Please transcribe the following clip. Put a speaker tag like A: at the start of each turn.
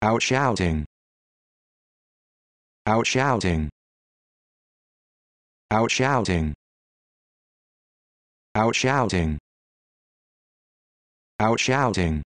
A: Out shouting. Out shouting. Out shouting. Out shouting. Out shouting.